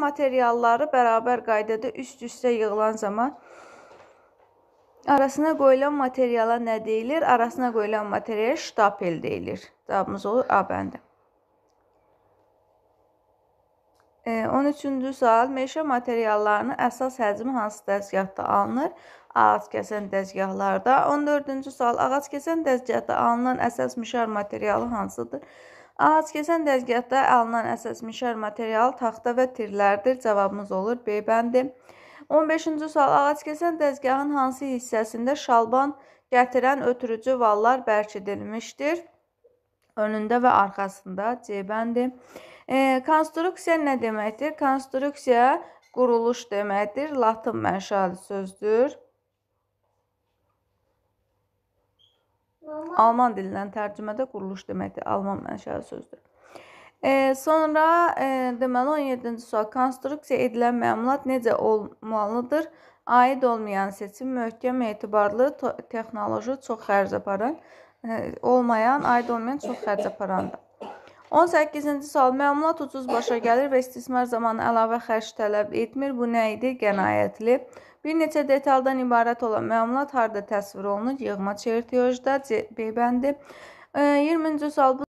materialları bərabər qaydada üst-üstə yığılan zaman arasına qoyulan materiala nə deyilir? Arasına qoyulan materiala ştapel deyilir. Cavabımız olur A bəndi. 13-cü e, sual. Meşə materiallarının əsas həcmi hansı dəzgahda alınır? Ağac kəsən dəzgahlarda. 14-cü sual. Ağac kəsən dəzgahda alınan əsas mişar materialı hansıdır? Ağac-kəsən dəzgahda alınan əsas mişar material taxta və tirlərdir. Cavabımız olur B bəndi. 15-ci sual ağac-kəsən dəzgahın hansı hissəsində şalban gətirən ötürücü vallar bərk edilmişdir? Önündə və arxasında C bəndi. E, konstruksiya nə deməkdir? Konstruksiya quruluş deməkdir. Latın mənşəli sözdür. Alman dilindən tərcümədə quruluş deməkdir. Alman mənşəli sözdür. E, sonra e, deməli 17-ci sual konstruksiya edilən məmulat necə olmalıdır? Aid olmayan seçim möhkəm, etibarlı, texnoloji, çox xərc aparan, e, olmayan, aid olmayan çox xərc aparandır. 18-ci sual. Məlumat ucuz başa gəlir və istismar zamanı əlavə xərc tələb etmir. Bu nə idi? Qənaətli. Bir neçə detaldan ibarət olan məlumat harda təsvir olunur? Yığma çevir teorijdə C bəndi. 20-ci sual.